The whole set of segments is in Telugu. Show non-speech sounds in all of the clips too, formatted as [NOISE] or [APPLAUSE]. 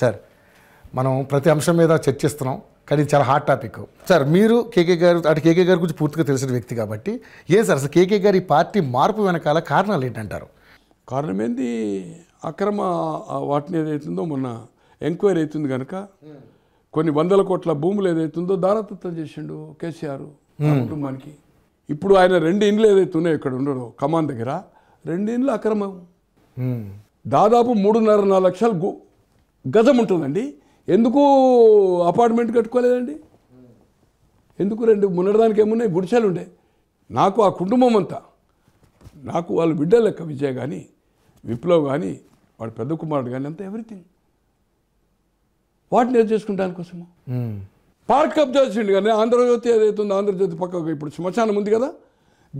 సార్ మనం ప్రతి అంశం మీద చర్చిస్తున్నాం కానీ చాలా హాట్ టాపిక్ సార్ మీరు కేకే గారు అటు కేకే గారి గురించి పూర్తిగా తెలిసిన వ్యక్తి కాబట్టి ఏ సార్ అసలు కేకే గారి పార్టీ మార్పు వెనకాల కారణాలు ఏంటంటారు కారణం ఏంది అక్రమ వాటిని ఏదైతుందో మొన్న ఎంక్వైరీ అవుతుంది కనుక కొన్ని వందల కోట్ల భూములు ఏదైతుందో దారతత్వం చేసిండు కేసీఆర్ కుటుంబానికి ఇప్పుడు ఆయన రెండు ఇండ్లు ఏదైతే ఇక్కడ ఉండరు కమాన్ దగ్గర రెండు ఇండ్లు అక్రమం దాదాపు మూడున్నర నాలుగు లక్షలు గజం ఉంటుందండి ఎందుకు అపార్ట్మెంట్ కట్టుకోలేదండి ఎందుకు రెండు మున్నడదానికి ఏమున్నాయి గుడిసెలు ఉండే నాకు ఆ కుటుంబం అంతా నాకు వాళ్ళ బిడ్డ లెక్క విజయ్ కానీ విప్లవ్ కానీ వాడు పెద్ద కుమారుడు కానీ అంతా ఎవ్రీథింగ్ వాటిని ఏది చేసుకుంటాను కోసము పార్క్ కప్ చేసిండు కానీ ఆంధ్రజ్యోతి ఏదైతుందో ఆంధ్రజ్యోతి పక్కకు ఇప్పుడు శ్మశానం ఉంది కదా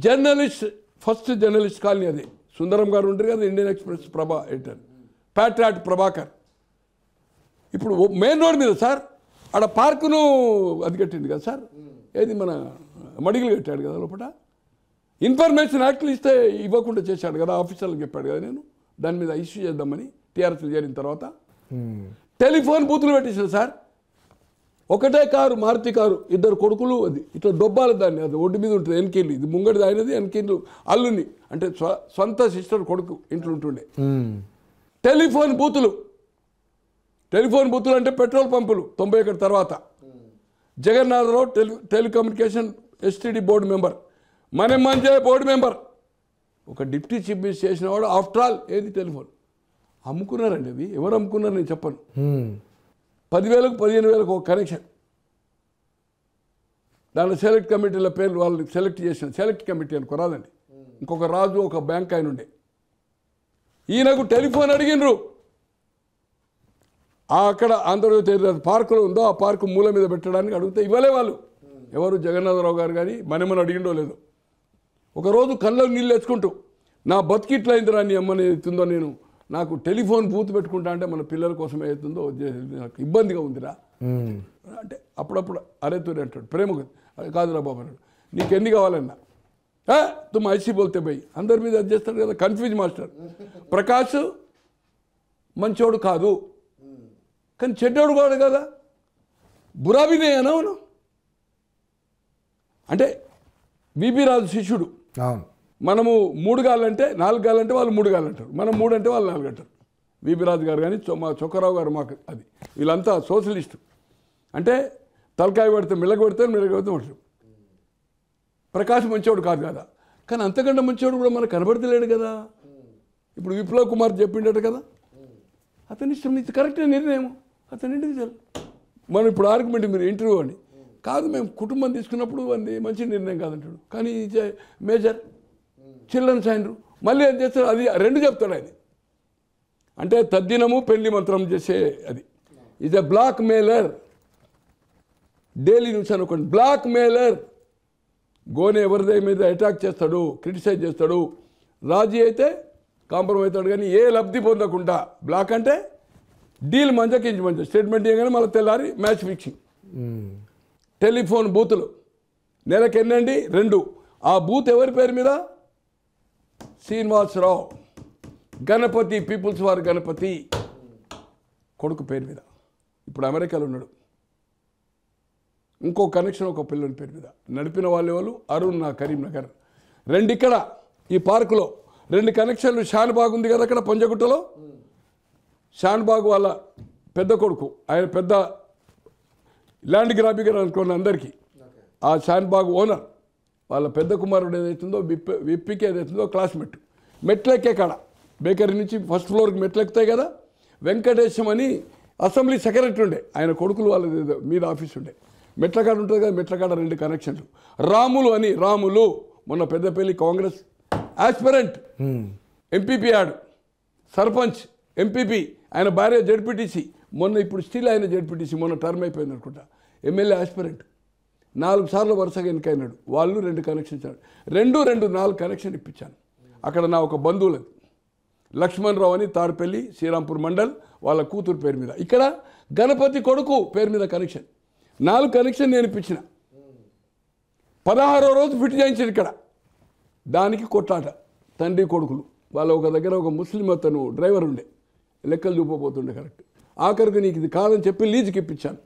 జర్నలిస్ట్ ఫస్ట్ జర్నలిస్ట్ కాలనీ అది సుందరం గారు ఉంటారు కదా Indian Express Prabha editor Patriot Prabhakar ఇప్పుడు మెయిన్ రోడ్ మీద సార్ ఆడ పార్కును అది కట్టింది కదా సార్ ఏది మన మడిగిలు కట్టాడు కదా లోపల ఇన్ఫర్మేషన్ యాక్ట్లు ఇస్తే ఇవ్వకుండా చేశాడు కదా ఆఫీసర్లకు చెప్పాడు కదా నేను దాని మీద ఇష్యూ చేద్దామని టీఆర్ఎస్లు చేరిన తర్వాత టెలిఫోన్ బూతులు పెట్టేసాడు సార్ ఒకటే కారు మారుతి కారు ఇద్దరు కొడుకులు అది ఇట్లా డొబ్బాలి దాన్ని అది ఒడ్డు మీద ఉంటుంది ఎన్కేళ్ళు ఇది ముంగడి దానిది ఎన్కేళ్ళు అల్లుని అంటే సొంత సిస్టర్ కొడుకు ఇంట్లో ఉంటుండే టెలిఫోన్ బూతులు టెలిఫోన్ బూతులు అంటే పెట్రోల్ పంపులు తొంభై ఒకటి తర్వాత Jagannatharao tele telecommunication STD board member మంచి బోర్డు మెంబర్ ఒక డిప్యూటీ చీఫ్ మినిస్టర్ వాడు ఆఫ్టర్ ఆల్ ఏది టెలిఫోన్ అమ్ముకున్నారండి అవి ఎవరు అమ్ముకున్నారు నేను చెప్పను పదివేలకు పదిహేను వేలకు ఒక కనెక్షన్ దాని సెలెక్ట్ కమిటీల పేర్లు వాళ్ళని సెలెక్ట్ చేసిన సెలెక్ట్ కమిటీ అని కొనాలండి ఇంకొక రాజు ఒక బ్యాంక్ ఆయన ఉండే ఈయనకు టెలిఫోన్ అడిగినరు అక్కడ ఆంధ్రజ్యోతి పార్కులో ఉందో ఆ పార్కు మూల మీద పెట్టడానికి అడిగితే ఇవ్వలే వాళ్ళు ఎవరు జగన్నాథరావు గారు కానీ మనమని అడిగిండో లేదు ఒకరోజు కళ్ళలో నీళ్ళు తెచ్చుకుంటూ నా బతికి ఇట్లా అయింది నీ అమ్మని ఎత్తుందో నేను నాకు టెలిఫోన్ బూత్ పెట్టుకుంటా అంటే మన పిల్లల కోసం ఏదైతుందో నాకు ఇబ్బందిగా ఉందిరా అంటే అప్పుడప్పుడు అరే తూరి అంటాడు ప్రేమ కాదురా బాబు అన్నాడు నీకు ఎన్ని కావాలన్నా తుమ్మ ఐసీ బోల్తే పోయి అందరి మీద అది చేస్తాడు కదా కన్ఫ్యూజ్ మాస్టర్ ప్రకాష్ మంచోడు కాదు కానీ చెడ్డోడు కాడు కదా బురాబినే అనవును అంటే విబి రాజు శిష్యుడు మనము మూడు గాలంటే నాలుగు గాలంటే వాళ్ళు మూడు గాలంటారు మనం మూడు అంటే వాళ్ళు నాలుగు అంటారు విబిరాజు గారు కానీ మా చొక్కరావు గారు మాకు అది వీళ్ళంతా సోషలిస్టు అంటే తలకాయ పెడితే మిలగ పెడితే మిలగ పెడితే ఉంటారు ప్రకాశ్ మంచివాడు కాదు కదా కానీ అంతకంటే మంచివాడు కూడా మనకు కనబడతలేడు కదా ఇప్పుడు విప్లవ్ కుమార్ చెప్పిండట కదా అతని ఇష్టం ఇది కరెక్టే నిర్ణయం అతను ఇండివిజువల్ మనం ఇప్పుడు ఆర్గ్యుమెంట్ మీరు ఇంటర్వ్యూ అని కాదు మేము కుటుంబం తీసుకున్నప్పుడు అది మంచి నిర్ణయం కాదంటాడు కానీ మేజర్ చిల్డ్రన్స్ సైన్రు మళ్ళీ ఏం చేస్తాడు అది రెండు చెప్తాడు అది అంటే తద్దినము పెళ్లి మంత్రం చేసే అది is a blackmailer daily news అనుకోండి బ్లాక్ మేలర్ గోనె ఎవరిదే మీద అటాక్ చేస్తాడు క్రిటిసైజ్ చేస్తాడు రాజీ అయితే కాంప్రమైజ్ అవుతాడు కానీ ఏ లబ్ధి పొందకుండా బ్లాక్ అంటే డీల్ మంచిగా కించి స్టేట్మెంట్ ఇవ్వగానే మళ్ళీ తెల్లారి మ్యాచ్ ఫిక్సింగ్ టెలిఫోన్ బూతులు నెలకి ఎన్నండి రెండు ఆ బూత్ ఎవరి పేరు మీద శ్రీనివాసరావు గణపతి పీపుల్స్ వారి గణపతి కొడుకు పేరు మీద ఇప్పుడు అమెరికాలో ఉన్నాడు ఇంకో కనెక్షన్ ఒక పిల్లని పేరు మీద నడిపిన వాళ్ళు ఎవరు అరుణ్ నా కరీంనగర్ రెండు ఇక్కడ ఈ పార్కులో రెండు కనెక్షన్లు షాన్ బాగుంది కదా అక్కడ పొంజగుట్టలో షాన్బాగు వాళ్ళ పెద్ద కొడుకు ఆయన పెద్ద ల్యాండ్ గ్రాబిగర్ అనుకోండి అందరికీ ఆ షాన్బాగ్ ఓనర్ వాళ్ళ పెద్ద కుమారుడు ఏదైతుందో విప్ విప్పికి ఏదైతుందో క్లాస్మేట్ మెట్లెక్కే కాడ బేకరీ నుంచి ఫస్ట్ ఫ్లోర్కి మెట్లెక్కుతాయి కదా వెంకటేశం అని అసెంబ్లీ సెక్రటరీ ఉండే ఆయన కొడుకులు వాళ్ళ మీద ఆఫీస్ ఉండే మెట్లకాడ ఉంటుంది కదా మెట్లకాడ రెండు కనెక్షన్లు రాములు అని రాములు మొన్న పెద్దపల్లి కాంగ్రెస్ యాస్పిరెంట్ ఎంపీపీ ఆడు సర్పంచ్ ఎంపీపీ ఆయన భార్య జడ్పీటీసీ మొన్న ఇప్పుడు స్టిల్ ఆయన జడ్పీటీసీ మొన్న టర్మ్ అయిపోయింది అనుకుంటా ఎమ్మెల్యే ఆస్పిరెంట్ నాలుగు సార్లు వరుసగా ఎన్నికైనాడు వాళ్ళు రెండు కనెక్షన్ ఇచ్చాడు రెండు రెండు నాలుగు కనెక్షన్ ఇప్పించాను అక్కడ నా ఒక బంధువులది లక్ష్మణ్ రావు అని తాడపల్లి శ్రీరాంపూర్ మండల్ వాళ్ళ కూతురు పేరు మీద ఇక్కడ గణపతి కొడుకు పేరు మీద కనెక్షన్ నాలుగు కనెక్షన్ నేను ఇప్పించిన పదహారో రోజు ఫిట్ చేయించారు ఇక్కడ దానికి కొట్లాట తండ్రి కొడుకులు వాళ్ళ ఒక దగ్గర ఒక ముస్లిం అతను డ్రైవర్ ఉండే లెక్కలు చూపబోతుండే కరెక్ట్ ఆఖరికి నీకు ఇది కాదని చెప్పి లీజుకి ఇప్పించాను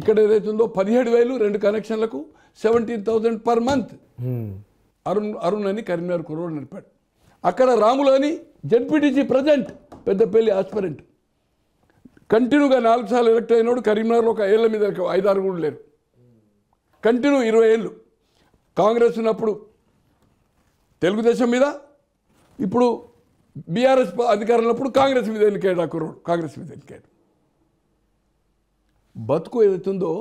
ఇక్కడ ఏదైతుందో పదిహేడు వేలు రెండు కనెక్షన్లకు seventeen thousand per month Arun Arun అని కరీంనగర్ కురవాడు నడిపాడు అక్కడ రాములు అని జడ్పీటీసీ ప్రజెంట్ పెద్దపల్లి ఆస్పరెంట్ కంటిన్యూగా నాలుగు సార్లు ఎలక్ట్ అయినోడు కరీంనగర్లో ఒక ఏళ్ళ మీద ఐదారు కూడా లేరు కంటిన్యూ ఇరవై ఏళ్ళు కాంగ్రెస్ ఉన్నప్పుడు తెలుగుదేశం మీద ఇప్పుడు బీఆర్ఎస్ ఉన్నప్పుడు కాంగ్రెస్ మీద వెళ్ళికాడు ఆ కుర్రోడు కాంగ్రెస్ మీద వెళ్ళికాడు బతుకు ఏదైతుందో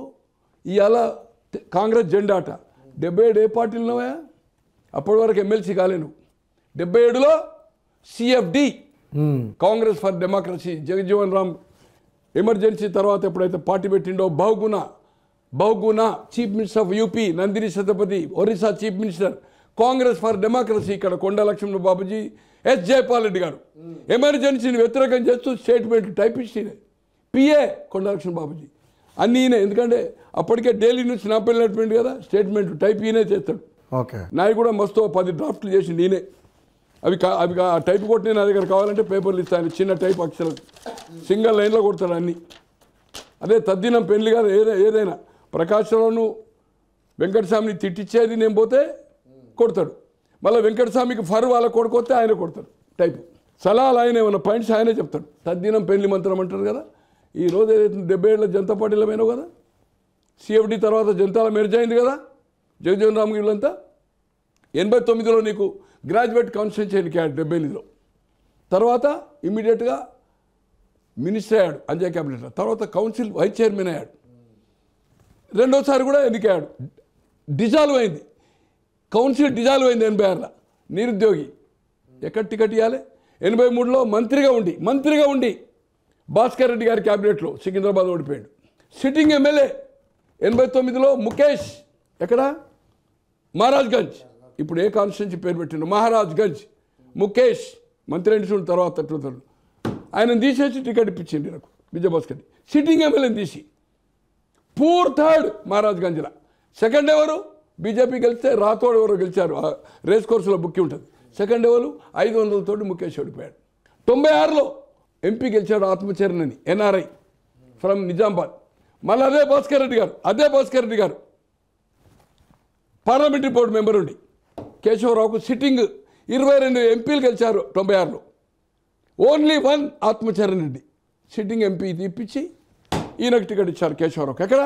ఇవాళ కాంగ్రెస్ జెండాట డెబ్బై ఏడు ఏ పార్టీలున్నావా అప్పటి వరకు ఎమ్మెల్సీ కాలేను డెబ్బై ఏడులో CFD Congress for Democracy Jagjivan Ram emergency తర్వాత ఎప్పుడైతే పార్టీ పెట్టిండో Bahuguna Bahuguna chief minister of UP Nandini Satpathy Orissa chief minister Congress for Democracy ఇక్కడ కొండ లక్ష్మణ్ బాబుజీ ఎస్ జయపాల్ రెడ్డి గారు ఎమర్జెన్సీని వ్యతిరేకం చేస్తూ స్టేట్మెంట్ టైప్ ఈయన పిఏ కొండలక్ష్మణ బాబుజీ అన్ని ఈయన ఎందుకంటే అప్పటికే డైలీ న్యూస్ నా పిల్లనటువంటి కదా స్టేట్మెంట్ టైప్ ఈయనే చేస్తాడు ఓకే నాకు కూడా మస్తు పది డ్రాఫ్ట్లు చేసి నేనే అవి అవి ఆ టైప్ కొట్టి నా దగ్గర కావాలంటే పేపర్లు ఇస్తాను చిన్న టైప్ అక్షరాలు సింగిల్ లైన్లో కొడతాడు అన్నీ అదే తద్దినం పెళ్లి కాదు ఏదైనా ఏదైనా ప్రకాశంలోనూ వెంకటస్వామిని తిట్టించేది నేను పోతే కొడతాడు మళ్ళీ వెంకటస్వామికి ఫర్ వాళ్ళ కొడుకు వస్తే ఆయన కొడతాడు టైపు సలహాలు ఆయన ఏమైనా పాయింట్స్ ఆయనే చెప్తాడు తద్దినం పెళ్లి మంత్రం అంటారు కదా ఈ రోజు ఏదైతే డెబ్బై ఏళ్ళ జనతా పార్టీలో పోయినావు కదా సిఎఫ్డి తర్వాత జనతాల మెరుజ్ అయింది కదా జగజీవన్ రామ్ గిళ్ళంతా ఎనభై తొమ్మిదిలో నీకు గ్రాడ్యుయేట్ చేయండి క్యాడ్ డెబ్బై ఎనిమిదిలో తర్వాత ఇమీడియట్గా మినిస్టర్ అయ్యాడు అంజయ్ క్యాబినెట్లో తర్వాత కౌన్సిల్ వైస్ చైర్మన్ అయ్యాడు రెండోసారి కూడా ఎన్నికయ్యాడు డిజాల్వ్ అయింది కౌన్సిల్ డిజాల్వ్ అయింది ఎనభై ఆరులో నిరుద్యోగి ఎక్కడ టికెట్ ఇవ్వాలి ఎనభై మూడులో మంత్రిగా ఉండి మంత్రిగా ఉండి భాస్కర్ రెడ్డి గారి క్యాబినెట్లో సికింద్రాబాద్ ఓడిపోయాడు సిట్టింగ్ ఎమ్మెల్యే ఎనభై తొమ్మిదిలో ముఖేష్ ఎక్కడ మహారాజ్గంజ్ ఇప్పుడు ఏ కాన్స్టిట్యున్సీ పేరు పెట్టిండు మహారాజ్గంజ్ ముఖేష్ మంత్రి అంటున్న తర్వాత అట్లుతాడు ఆయన తీసేసి టికెట్ ఇప్పించింది నాకు విజయభాస్కర్ సిట్టింగ్ ఎమ్మెల్యేని తీసి పూర్ థర్డ్ మహారాజ్గంజ్లో సెకండ్ ఎవరు బీజేపీ గెలిస్తే రాతోడు ఎవరో గెలిచారు రేస్ కోర్సులో బుక్కి ఉంటుంది సెకండ్ ఎవరు ఐదు వందలతోటి ముఖేష్ ఓడిపోయాడు తొంభై ఆరులో ఎంపీ గెలిచాడు ఆత్మచరణని ఎన్ఆర్ఐ ఫ్రమ్ నిజామాబాద్ మళ్ళీ అదే భాస్కర్ రెడ్డి గారు అదే భాస్కర్ రెడ్డి గారు పార్లమెంటరీ బోర్డు మెంబర్ ఉండి కేశవరావుకు సిట్టింగ్ ఇరవై రెండు ఎంపీలు గెలిచారు తొంభై ఆరులో only one Atmacharan Reddy sitting MP తీపించి ఈయనకు టికెట్ ఇచ్చారు కేశవరావుకి ఎక్కడ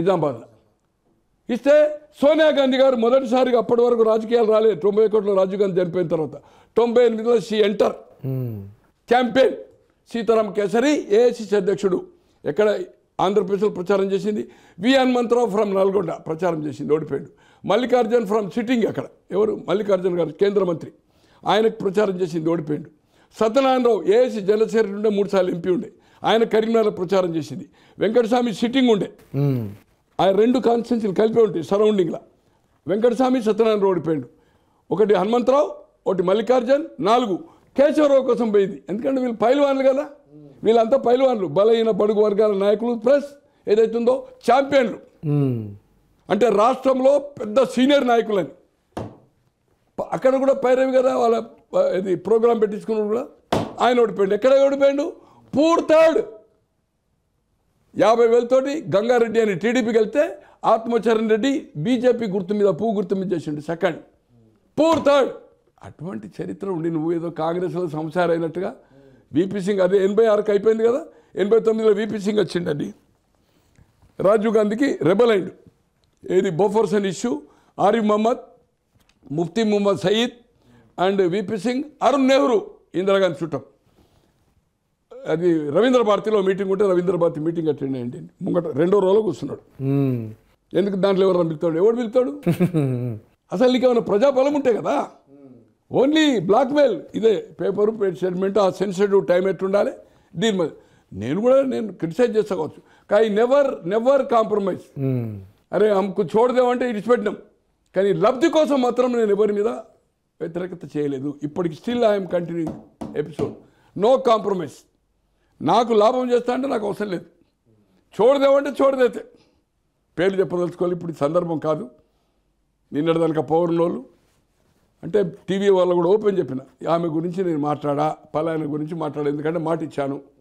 నిజామాబాద్లో ఇస్తే సోనియా గాంధీ గారు మొదటిసారిగా అప్పటి వరకు రాజకీయాలు రాలేదు తొంభై ఒకటిలో రాజీవ్ గాంధీ చనిపోయిన తర్వాత తొంభై ఎనిమిదిలో she enter campaign Sitaram Kesri AICC అధ్యక్షుడు ఎక్కడ ఆంధ్రప్రదేశ్లో ప్రచారం చేసింది వి హనుమంతరావు ఫ్రమ్ నల్గొండ ప్రచారం చేసింది ఓడిపోయాడు మల్లికార్జున్ ఫ్రమ్ సిట్టింగ్ అక్కడ ఎవరు మల్లికార్జున్ గారు కేంద్ర మంత్రి ఆయనకు ప్రచారం చేసింది ఓడిపోయాడు సత్యనారాయణరావు ఏఎస్సీ జనసేన ఉండే మూడుసార్లు ఎంపీ ఉండే ఆయన కరీంనగర్ ప్రచారం చేసింది వెంకటస్వామి సిట్టింగ్ ఉండే ఆ రెండు కాన్స్టిట్యున్సీలు కలిపి ఉంటాయి సరౌండింగ్లో వెంకటస్వామి సత్యనారాయణ ఓడిపోయాడు ఒకటి హనుమంతరావు ఒకటి మల్లికార్జున్ నాలుగు కేశవరావు కోసం పోయింది ఎందుకంటే వీళ్ళు పైలువాన్లు కదా వీళ్ళంతా పైలువాన్లు బలహీన బడుగు వర్గాల నాయకులు ప్లస్ ఏదైతుందో ఛాంపియన్లు అంటే రాష్ట్రంలో పెద్ద సీనియర్ నాయకులని అక్కడ కూడా పైరవి కదా వాళ్ళ ఇది ప్రోగ్రాం పెట్టించుకున్నాడు కూడా ఆయన ఓడిపోయాడు ఎక్కడ ఓడిపోయాడు పూర్తాడు యాభై వేలతోటి గంగారెడ్డి అని టీడీపీకి వెళ్తే ఆత్మచరణ్ రెడ్డి బీజేపీ గుర్తు మీద పువ్వు గుర్తు మీద చేసిండు సెకండ్ పూర్ థర్డ్ అటువంటి చరిత్ర ఉండి నువ్వు ఏదో కాంగ్రెస్లో సంసారం అయినట్టుగా వీపీ సింగ్ అదే ఎనభై ఆరుకి అయిపోయింది కదా ఎనభై తొమ్మిదిలో వీపీ సింగ్ వచ్చిండండి రాజీవ్ గాంధీకి రెబల్ అయిండు ఏది Bofors issue Arif Mohammad Mufti Mohammad Sayeed and VP Singh Arun Nehru Indira Gandhi చుట్టం అది రవీంద్ర భారతిలో మీటింగ్ ఉంటే రవీంద్ర భారతి మీటింగ్ అటెండ్ అయ్యండి ముంగట రెండో రోజులో కూర్చున్నాడు ఎందుకు దాంట్లో ఎవరు పిలుతాడు ఎవడు పిలుతాడు [LAUGHS] అసలు నీకు ఏమైనా ప్రజాబలం ఉంటాయి కదా ఓన్లీ బ్లాక్మెయిల్ ఇదే పేపరు స్టేట్మెంట్ ఆ సెన్సిటివ్ టైం ఎట్టుండాలి దీని మీద నేను కూడా నేను క్రిటిసైజ్ చేసుకోవచ్చు కానీ నెవర్ నెవర్ కాంప్రమైజ్ అరే అమ్మకు చూడదేమంటే ఇడిచిపెట్టినాం కానీ లబ్ధి కోసం మాత్రం నేను ఎవరి మీద వ్యతిరేకత చేయలేదు ఇప్పటికి still I'm continue episode no compromise నాకు లాభం చేస్తా అంటే నాకు అవసరం లేదు చూడదేవంటే చూడదైతే పేర్లు చెప్పదలుచుకోవాలి ఇప్పుడు సందర్భం కాదు నిన్నటిదానిక పౌర్ణోళ్ళు అంటే టీవీ వాళ్ళు కూడా ఓపెన్ చెప్పిన ఆమె గురించి నేను మాట్లాడా పలాయన గురించి మాట్లాడా ఎందుకంటే మాట ఇచ్చాను